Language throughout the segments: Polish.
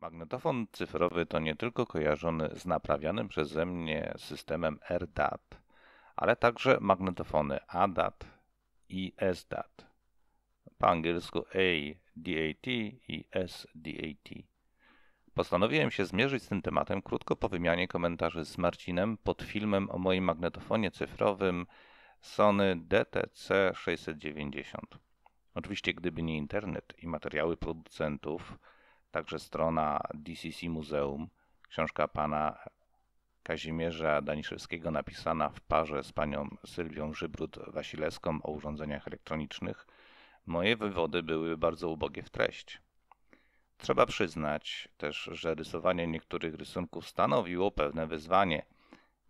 Magnetofon cyfrowy to nie tylko kojarzony z naprawianym przeze mnie systemem RDAT, ale także magnetofony ADAT i SDAT. Po angielsku ADAT i SDAT. Postanowiłem się zmierzyć z tym tematem krótko po wymianie komentarzy z Marcinem pod filmem o moim magnetofonie cyfrowym Sony DTC 690. Oczywiście gdyby nie internet i materiały producentów, także strona DCC Muzeum, książka pana Kazimierza Daniszewskiego napisana w parze z panią Sylwią Żybrut-Wasilewską o urządzeniach elektronicznych, moje wywody były bardzo ubogie w treść. Trzeba przyznać też, że rysowanie niektórych rysunków stanowiło pewne wyzwanie,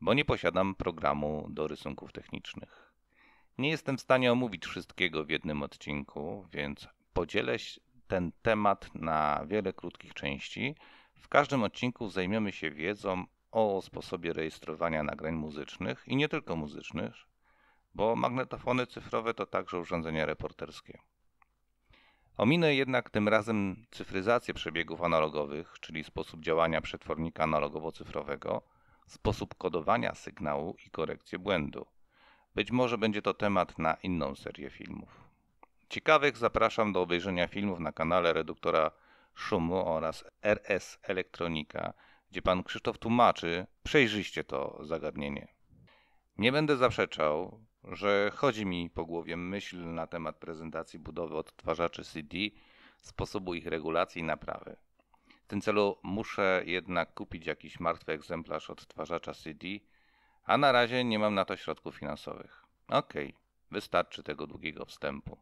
bo nie posiadam programu do rysunków technicznych. Nie jestem w stanie omówić wszystkiego w jednym odcinku, więc podzielę ten temat na wiele krótkich części. W każdym odcinku zajmiemy się wiedzą o sposobie rejestrowania nagrań muzycznych i nie tylko muzycznych, bo magnetofony cyfrowe to także urządzenia reporterskie. Ominę jednak tym razem cyfryzację przebiegów analogowych, czyli sposób działania przetwornika analogowo-cyfrowego, sposób kodowania sygnału i korekcję błędu. Być może będzie to temat na inną serię filmów. Ciekawych zapraszam do obejrzenia filmów na kanale reduktora szumu oraz RS Elektronika, gdzie pan Krzysztof tłumaczy przejrzyście to zagadnienie. Nie będę zaprzeczał, że chodzi mi po głowie myśl na temat prezentacji budowy odtwarzaczy CD, sposobu ich regulacji i naprawy. W tym celu muszę jednak kupić jakiś martwy egzemplarz odtwarzacza CD, a na razie nie mam na to środków finansowych. Ok, wystarczy tego długiego wstępu.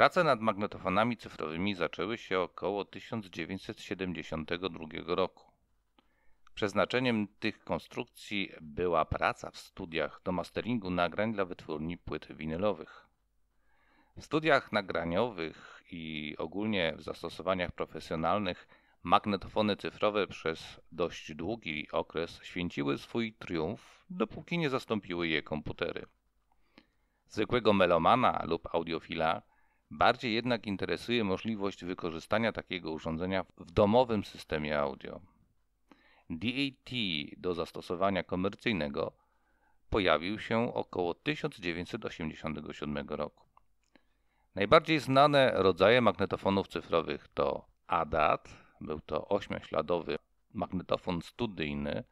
Prace nad magnetofonami cyfrowymi zaczęły się około 1972 roku. Przeznaczeniem tych konstrukcji była praca w studiach do masteringu nagrań dla wytwórni płyt winylowych. W studiach nagraniowych i ogólnie w zastosowaniach profesjonalnych magnetofony cyfrowe przez dość długi okres święciły swój triumf, dopóki nie zastąpiły je komputery. Zwykłego melomana lub audiofila Bardziej jednak interesuje możliwość wykorzystania takiego urządzenia w domowym systemie audio. DAT do zastosowania komercyjnego pojawił się około 1987 roku. Najbardziej znane rodzaje magnetofonów cyfrowych to ADAT, był to ośmiośladowy magnetofon studyjny,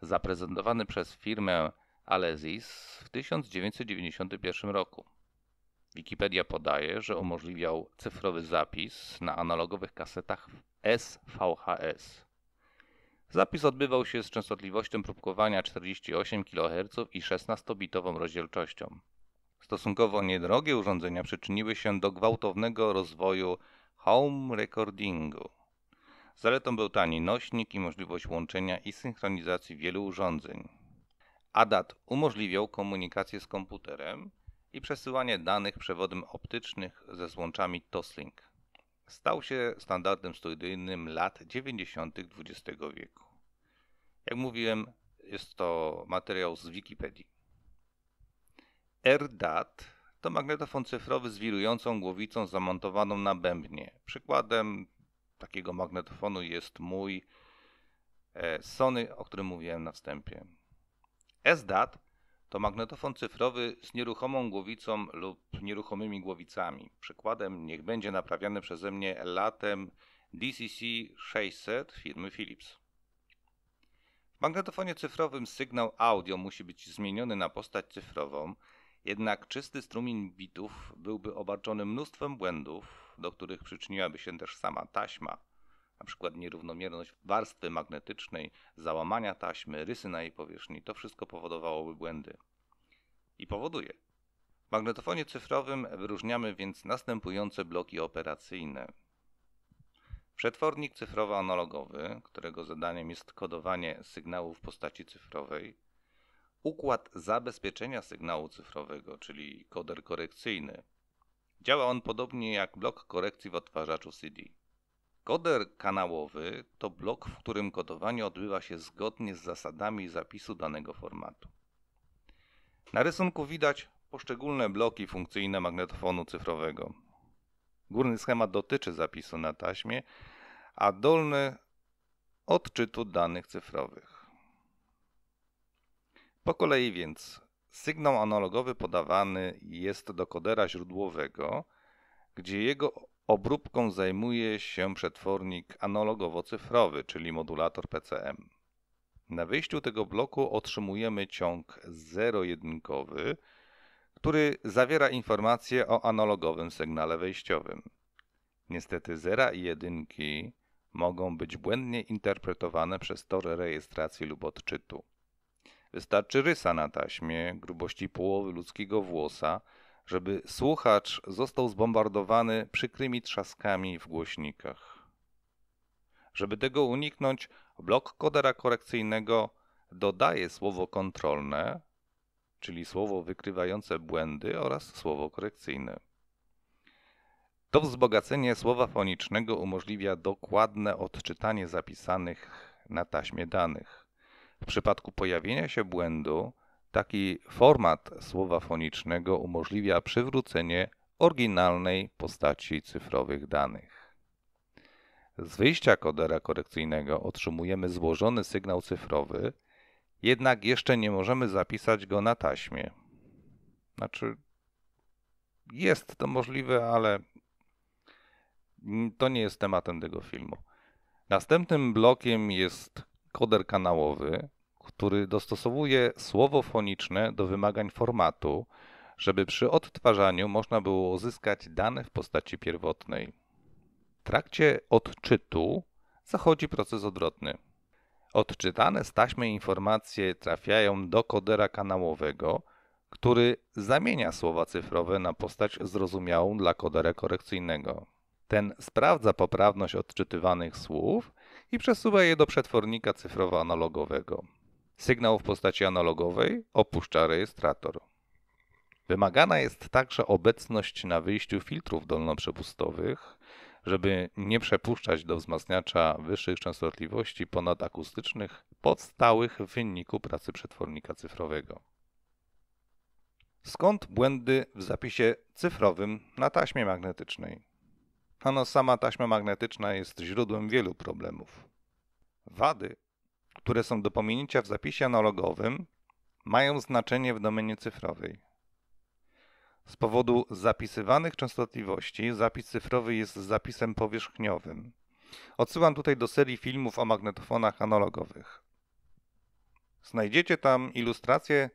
zaprezentowany przez firmę Alesis w 1991 roku. Wikipedia podaje, że umożliwiał cyfrowy zapis na analogowych kasetach SVHS. Zapis odbywał się z częstotliwością próbkowania 48 kHz i 16-bitową rozdzielczością. Stosunkowo niedrogie urządzenia przyczyniły się do gwałtownego rozwoju home recordingu. Zaletą był tani nośnik i możliwość łączenia i synchronizacji wielu urządzeń. ADAT umożliwiał komunikację z komputerem, i przesyłanie danych przewodem optycznych ze złączami Toslink. Stał się standardem studyjnym lat 90. XX wieku. Jak mówiłem, jest to materiał z Wikipedii. RDAT to magnetofon cyfrowy z wirującą głowicą zamontowaną na bębnie. Przykładem takiego magnetofonu jest mój e, Sony, o którym mówiłem na wstępie. SDAT to magnetofon cyfrowy z nieruchomą głowicą lub nieruchomymi głowicami. Przykładem niech będzie naprawiany przeze mnie latem DCC 600 firmy Philips. W magnetofonie cyfrowym sygnał audio musi być zmieniony na postać cyfrową, jednak czysty strumień bitów byłby obarczony mnóstwem błędów, do których przyczyniłaby się też sama taśma na przykład nierównomierność warstwy magnetycznej, załamania taśmy, rysy na jej powierzchni, to wszystko powodowałoby błędy. I powoduje. W magnetofonie cyfrowym wyróżniamy więc następujące bloki operacyjne. Przetwornik cyfrowo-analogowy, którego zadaniem jest kodowanie sygnału w postaci cyfrowej. Układ zabezpieczenia sygnału cyfrowego, czyli koder korekcyjny. Działa on podobnie jak blok korekcji w odtwarzaczu CD. Koder kanałowy to blok, w którym kodowanie odbywa się zgodnie z zasadami zapisu danego formatu. Na rysunku widać poszczególne bloki funkcyjne magnetofonu cyfrowego. Górny schemat dotyczy zapisu na taśmie, a dolny odczytu danych cyfrowych. Po kolei więc sygnał analogowy podawany jest do kodera źródłowego, gdzie jego Obróbką zajmuje się przetwornik analogowo-cyfrowy, czyli modulator PCM. Na wyjściu tego bloku otrzymujemy ciąg zero-jedynkowy, który zawiera informacje o analogowym sygnale wejściowym. Niestety zera i jedynki mogą być błędnie interpretowane przez tory rejestracji lub odczytu. Wystarczy rysa na taśmie grubości połowy ludzkiego włosa, żeby słuchacz został zbombardowany przykrymi trzaskami w głośnikach. Żeby tego uniknąć, blok kodera korekcyjnego dodaje słowo kontrolne, czyli słowo wykrywające błędy oraz słowo korekcyjne. To wzbogacenie słowa fonicznego umożliwia dokładne odczytanie zapisanych na taśmie danych. W przypadku pojawienia się błędu Taki format słowa fonicznego umożliwia przywrócenie oryginalnej postaci cyfrowych danych. Z wyjścia kodera korekcyjnego otrzymujemy złożony sygnał cyfrowy, jednak jeszcze nie możemy zapisać go na taśmie. Znaczy, jest to możliwe, ale to nie jest tematem tego filmu. Następnym blokiem jest koder kanałowy, który dostosowuje słowo foniczne do wymagań formatu, żeby przy odtwarzaniu można było uzyskać dane w postaci pierwotnej. W trakcie odczytu zachodzi proces odwrotny. Odczytane z taśmy informacje trafiają do kodera kanałowego, który zamienia słowa cyfrowe na postać zrozumiałą dla kodera korekcyjnego. Ten sprawdza poprawność odczytywanych słów i przesuwa je do przetwornika cyfrowo-analogowego. Sygnał w postaci analogowej opuszcza rejestrator. Wymagana jest także obecność na wyjściu filtrów dolnoprzepustowych, żeby nie przepuszczać do wzmacniacza wyższych częstotliwości ponadakustycznych podstałych w wyniku pracy przetwornika cyfrowego. Skąd błędy w zapisie cyfrowym na taśmie magnetycznej? Ano sama taśma magnetyczna jest źródłem wielu problemów. Wady które są do pominięcia w zapisie analogowym, mają znaczenie w domenie cyfrowej. Z powodu zapisywanych częstotliwości zapis cyfrowy jest zapisem powierzchniowym. Odsyłam tutaj do serii filmów o magnetofonach analogowych. Znajdziecie tam ilustrację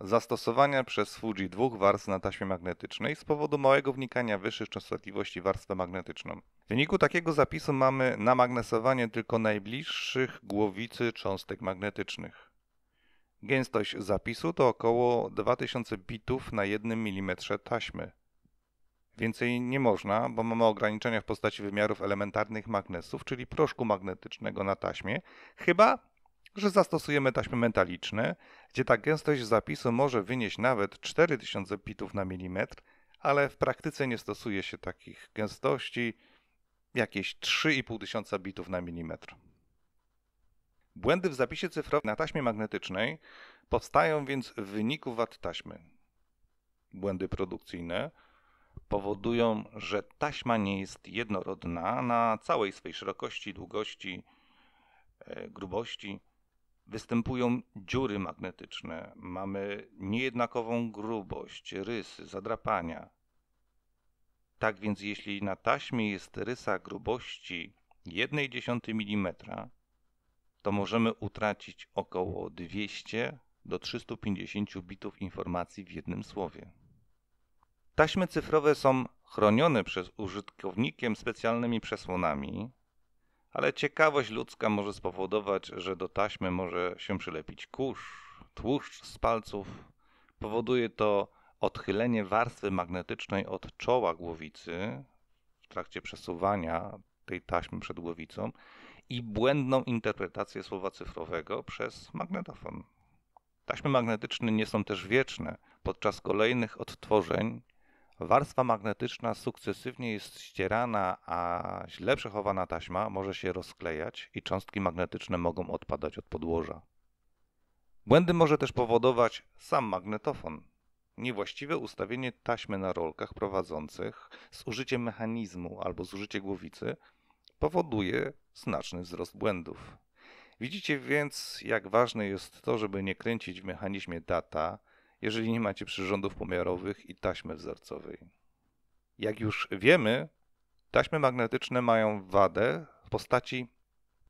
zastosowania przez Fuji dwóch warstw na taśmie magnetycznej z powodu małego wnikania wyższych częstotliwości warstwę magnetyczną. W wyniku takiego zapisu mamy namagnesowanie tylko najbliższych głowicy cząstek magnetycznych. Gęstość zapisu to około 2000 bitów na 1 mm taśmy. Więcej nie można, bo mamy ograniczenia w postaci wymiarów elementarnych magnesów, czyli proszku magnetycznego na taśmie, chyba że zastosujemy taśmy metaliczne, gdzie ta gęstość zapisu może wynieść nawet 4000 bitów na milimetr, ale w praktyce nie stosuje się takich gęstości, jakieś 3,5 tysiąca bitów na milimetr. Błędy w zapisie cyfrowym na taśmie magnetycznej powstają więc w wyniku wad taśmy. Błędy produkcyjne powodują, że taśma nie jest jednorodna na całej swej szerokości, długości, e, grubości. Występują dziury magnetyczne, mamy niejednakową grubość, rysy, zadrapania. Tak więc jeśli na taśmie jest rysa grubości 1,1 mm, to możemy utracić około 200 do 350 bitów informacji w jednym słowie. Taśmy cyfrowe są chronione przez użytkownikiem specjalnymi przesłonami, ale ciekawość ludzka może spowodować, że do taśmy może się przylepić kurz, tłuszcz z palców. Powoduje to odchylenie warstwy magnetycznej od czoła głowicy w trakcie przesuwania tej taśmy przed głowicą i błędną interpretację słowa cyfrowego przez magnetofon. Taśmy magnetyczne nie są też wieczne. Podczas kolejnych odtworzeń warstwa magnetyczna sukcesywnie jest ścierana, a źle przechowana taśma może się rozklejać i cząstki magnetyczne mogą odpadać od podłoża. Błędy może też powodować sam magnetofon. Niewłaściwe ustawienie taśmy na rolkach prowadzących z użyciem mechanizmu albo zużycie głowicy powoduje znaczny wzrost błędów. Widzicie więc, jak ważne jest to, żeby nie kręcić w mechanizmie data, jeżeli nie macie przyrządów pomiarowych i taśmy wzorcowej. Jak już wiemy, taśmy magnetyczne mają wadę w postaci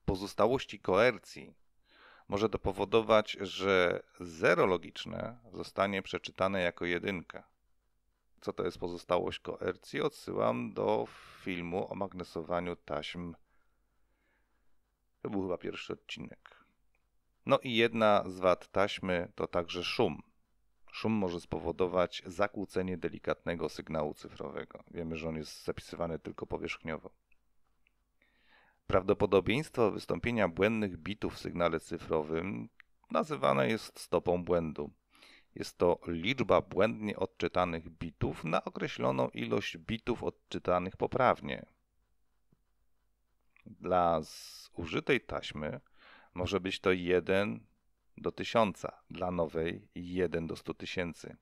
pozostałości koercji, może dopowodować, że zero logiczne zostanie przeczytane jako jedynka. Co to jest pozostałość koercji? Odsyłam do filmu o magnesowaniu taśm. To był chyba pierwszy odcinek. No i jedna z wad taśmy to także szum. Szum może spowodować zakłócenie delikatnego sygnału cyfrowego. Wiemy, że on jest zapisywany tylko powierzchniowo. Prawdopodobieństwo wystąpienia błędnych bitów w sygnale cyfrowym nazywane jest stopą błędu. Jest to liczba błędnie odczytanych bitów na określoną ilość bitów odczytanych poprawnie. Dla zużytej taśmy może być to 1 do 1000, dla nowej 1 do 100 tysięcy.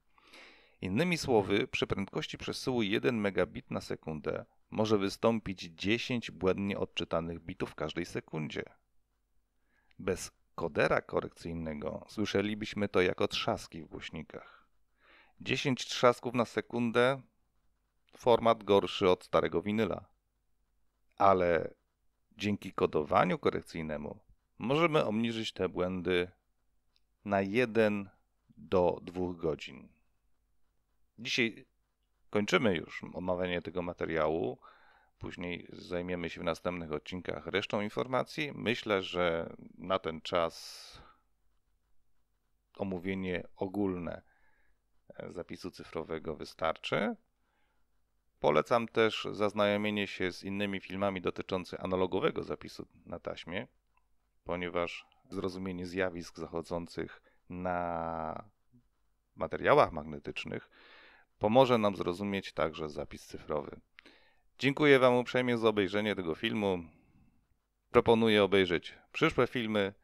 Innymi słowy, przy prędkości przesyłu 1 megabit na sekundę może wystąpić 10 błędnie odczytanych bitów w każdej sekundzie. Bez kodera korekcyjnego słyszelibyśmy to jako trzaski w głośnikach. 10 trzasków na sekundę format gorszy od starego winyla. Ale dzięki kodowaniu korekcyjnemu możemy obniżyć te błędy na 1 do 2 godzin. Dzisiaj kończymy już omawianie tego materiału. Później zajmiemy się w następnych odcinkach resztą informacji. Myślę, że na ten czas omówienie ogólne e, zapisu cyfrowego wystarczy. Polecam też zaznajomienie się z innymi filmami dotyczącymi analogowego zapisu na taśmie, ponieważ zrozumienie zjawisk zachodzących na materiałach magnetycznych Pomoże nam zrozumieć także zapis cyfrowy. Dziękuję Wam uprzejmie za obejrzenie tego filmu. Proponuję obejrzeć przyszłe filmy.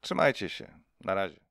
Trzymajcie się. Na razie.